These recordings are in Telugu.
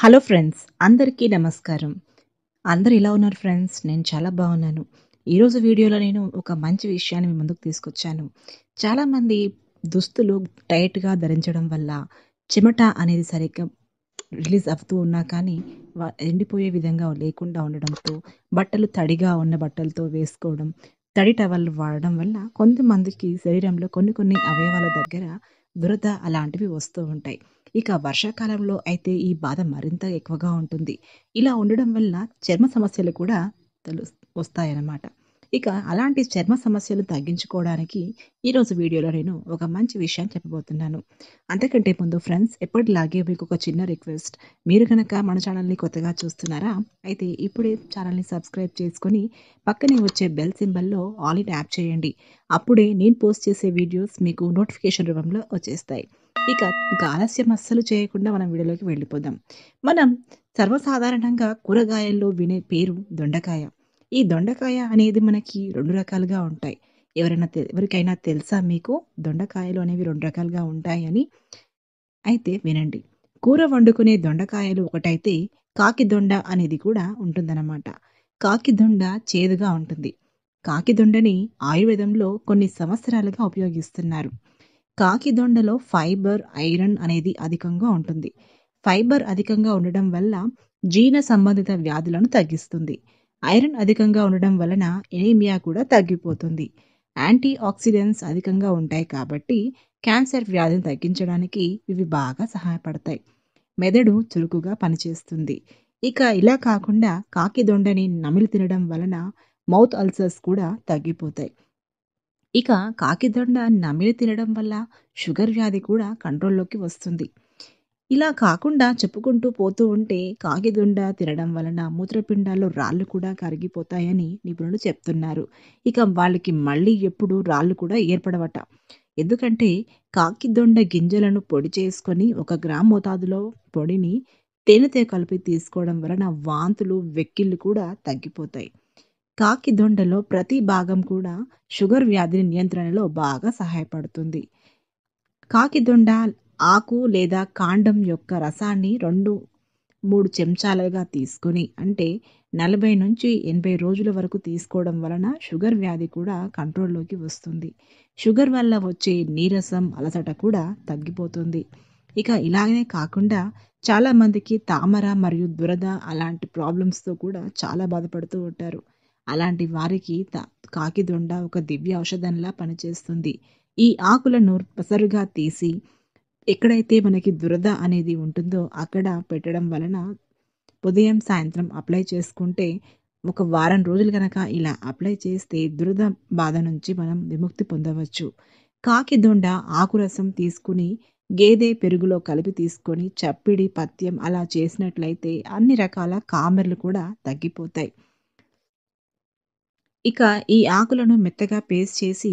హలో ఫ్రెండ్స్ అందరికీ నమస్కారం అందరు ఎలా ఉన్నారు ఫ్రెండ్స్ నేను చాలా బాగున్నాను ఈరోజు వీడియోలో నేను ఒక మంచి విషయాన్ని మీ ముందుకు తీసుకొచ్చాను చాలామంది దుస్తులు టైట్గా ధరించడం వల్ల చెమట అనేది సరిగ్గా రిలీజ్ అవుతూ ఉన్నా కానీ ఎండిపోయే విధంగా లేకుండా ఉండడంతో బట్టలు తడిగా ఉన్న బట్టలతో వేసుకోవడం తడి టవల్ వాడడం వల్ల కొంతమందికి శరీరంలో కొన్ని కొన్ని అవయవాల దగ్గర దురద అలాంటివి వస్తూ ఉంటాయి ఇక వర్షాకాలంలో అయితే ఈ బాధ మరింత ఎక్కువగా ఉంటుంది ఇలా ఉండడం వల్ల చర్మ సమస్యలు కూడా వస్తాయన్నమాట ఇక అలాంటి చర్మ సమస్యలు తగ్గించుకోవడానికి ఈరోజు వీడియోలో నేను ఒక మంచి విషయాన్ని చెప్పబోతున్నాను అంతకంటే ముందు ఫ్రెండ్స్ ఎప్పటిలాగే మీకు ఒక చిన్న రిక్వెస్ట్ మీరు కనుక మన ఛానల్ని కొత్తగా చూస్తున్నారా అయితే ఇప్పుడే ఛానల్ని సబ్స్క్రైబ్ చేసుకొని పక్కనే వచ్చే బెల్ సింబల్లో ఆల్ ఇన్ యాప్ చేయండి అప్పుడే నేను పోస్ట్ చేసే వీడియోస్ మీకు నోటిఫికేషన్ రూపంలో వచ్చేస్తాయి ఇక ఇంకా ఆలస్యం అస్సలు చేయకుండా మనం వీడియోలోకి వెళ్ళిపోదాం మనం సర్వసాధారణంగా కూరగాయల్లో వినే పేరు దొండకాయ ఈ దొండకాయ అనేది మనకి రెండు రకాలుగా ఉంటాయి ఎవరైనా ఎవరికైనా తెలుసా మీకు దొండకాయలు అనేవి రెండు రకాలుగా ఉంటాయని అయితే వినండి కూర వండుకునే దొండకాయలు ఒకటైతే కాకి దొండ అనేది కూడా ఉంటుందన్నమాట కాకి దొండ చేదుగా ఉంటుంది కాకి దొండని ఆయుర్వేదంలో కొన్ని సంవత్సరాలుగా ఉపయోగిస్తున్నారు కాకి దొండలో ఫైబర్ ఐరన్ అనేది అధికంగా ఉంటుంది ఫైబర్ అధికంగా ఉండడం వల్ల జీర్ణ సంబంధిత వ్యాధులను తగ్గిస్తుంది ఐరన్ అధికంగా ఉండడం వలన ఎనీమియా కూడా తగ్గిపోతుంది యాంటీ ఆక్సిడెంట్స్ అధికంగా ఉంటాయి కాబట్టి క్యాన్సర్ వ్యాధిని తగ్గించడానికి ఇవి బాగా సహాయపడతాయి మెదడు చురుకుగా పనిచేస్తుంది ఇక ఇలా కాకుండా కాకి దొండని నమిలి తినడం వలన మౌత్ అల్సర్స్ కూడా తగ్గిపోతాయి ఇక కాకిదొండ నమిలి తినడం వల్ల షుగర్ వ్యాధి కూడా కంట్రోల్లోకి వస్తుంది ఇలా కాకుండా చెప్పుకుంటూ పోతూ ఉంటే కాకిదుండ తినడం వలన మూత్రపిండాల్లో రాళ్ళు కూడా కరిగిపోతాయని నిపుణులు చెప్తున్నారు ఇక వాళ్ళకి మళ్ళీ ఎప్పుడు రాళ్ళు కూడా ఏర్పడవట ఎందుకంటే కాకిదొండ గింజలను పొడి చేసుకొని ఒక గ్రామ్ మోతాదులో పొడిని తేనెతో కలిపి తీసుకోవడం వలన వాంతులు వెక్కిళ్ళు కూడా తగ్గిపోతాయి కాకి దొండలో ప్రతి భాగం కూడా షుగర్ వ్యాధిని నియంత్రణలో బాగా సహాయపడుతుంది కాకిదొండ ఆకు లేదా కాండం యొక్క రసాన్ని రెండు మూడు చెంచాలుగా తీసుకొని అంటే నలభై నుంచి ఎనభై రోజుల వరకు తీసుకోవడం వలన షుగర్ వ్యాధి కూడా కంట్రోల్లోకి వస్తుంది షుగర్ వల్ల వచ్చే నీరసం అలసట కూడా తగ్గిపోతుంది ఇక ఇలాగనే కాకుండా చాలామందికి తామర మరియు దురద అలాంటి ప్రాబ్లమ్స్తో కూడా చాలా బాధపడుతూ ఉంటారు అలాంటి వారికి కాకిదొండ ఒక దివ్య ఔషధంలా పనిచేస్తుంది ఈ ఆకులను పసరుగా తీసి ఎక్కడైతే మనకి దురద అనేది ఉంటుందో అక్కడ పెట్టడం వలన ఉదయం సాయంత్రం అప్లై చేసుకుంటే ఒక వారం రోజులు కనుక ఇలా అప్లై చేస్తే దురద బాధ నుంచి మనం విముక్తి పొందవచ్చు కాకి దొండ ఆకురసం తీసుకుని గేదె పెరుగులో కలిపి తీసుకొని చప్పిడి పత్యం అలా చేసినట్లయితే అన్ని రకాల కామెర్లు కూడా తగ్గిపోతాయి ఇక ఈ ఆకులను మెత్తగా పేస్ట్ చేసి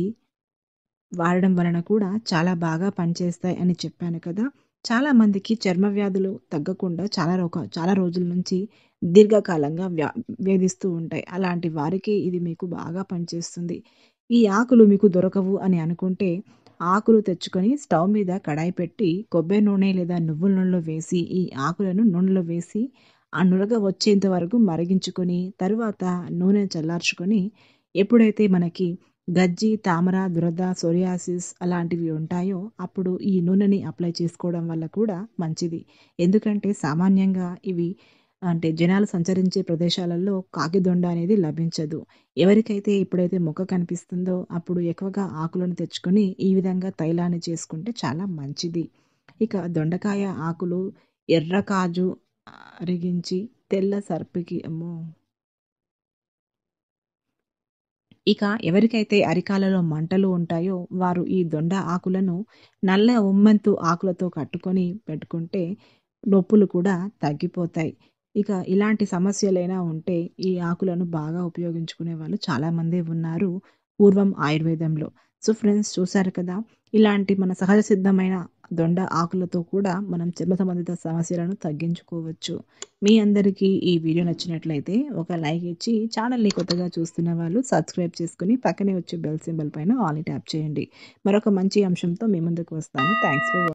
వాడడం వలన కూడా చాలా బాగా పనిచేస్తాయి అని చెప్పాను కదా చాలా మందికి చర్మ వ్యాధులు తగ్గకుండా చాలా రోగ చాలా రోజుల నుంచి దీర్ఘకాలంగా వ్యా వేధిస్తూ ఉంటాయి అలాంటి వారికి ఇది మీకు బాగా పనిచేస్తుంది ఈ ఆకులు మీకు దొరకవు అని అనుకుంటే ఆకులు తెచ్చుకొని స్టవ్ మీద కడాయి పెట్టి కొబ్బరి నూనె లేదా నువ్వుల నూనెలో వేసి ఈ ఆకులను నూనెలో వేసి ఆ నురగ వచ్చేంత వరకు మరిగించుకొని తరువాత నూనె చల్లార్చుకొని ఎప్పుడైతే మనకి గజ్జి తామర దురద సోరియాసిస్ అలాంటివి ఉంటాయో అప్పుడు ఈ నూనెని అప్లై చేసుకోవడం వల్ల కూడా మంచిది ఎందుకంటే సామాన్యంగా ఇవి అంటే జనాలు సంచరించే ప్రదేశాలలో కాకిదొండ అనేది లభించదు ఎవరికైతే ఎప్పుడైతే మొక్క కనిపిస్తుందో అప్పుడు ఎక్కువగా ఆకులను తెచ్చుకొని ఈ విధంగా తైలాన్ని చేసుకుంటే చాలా మంచిది ఇక దొండకాయ ఆకులు ఎర్ర కాజు అరిగించి తెల్ల సర్పికి ఇక ఎవరికైతే అరికాలలో మంటలు ఉంటాయో వారు ఈ దొండ ఆకులను నల్ల ఉమ్మంతు ఆకులతో కట్టుకొని పెట్టుకుంటే నొప్పులు కూడా తగ్గిపోతాయి ఇక ఇలాంటి సమస్యలైనా ఉంటే ఈ ఆకులను బాగా ఉపయోగించుకునే వాళ్ళు చాలామంది ఉన్నారు పూర్వం ఆయుర్వేదంలో సో ఫ్రెండ్స్ చూశారు కదా ఇలాంటి మన సహజ సిద్ధమైన దొండ ఆకులతో కూడా మనం చర్మ సంబంధిత సమస్యలను తగ్గించుకోవచ్చు మీ అందరికీ ఈ వీడియో నచ్చినట్లయితే ఒక లైక్ ఇచ్చి ఛానల్ని కొత్తగా చూస్తున్న వాళ్ళు సబ్స్క్రైబ్ చేసుకుని పక్కనే వచ్చే బెల్ సింబల్ పైన ఆల్ ట్యాప్ చేయండి మరొక మంచి అంశంతో మీ ముందుకు వస్తాను థ్యాంక్స్ ఫర్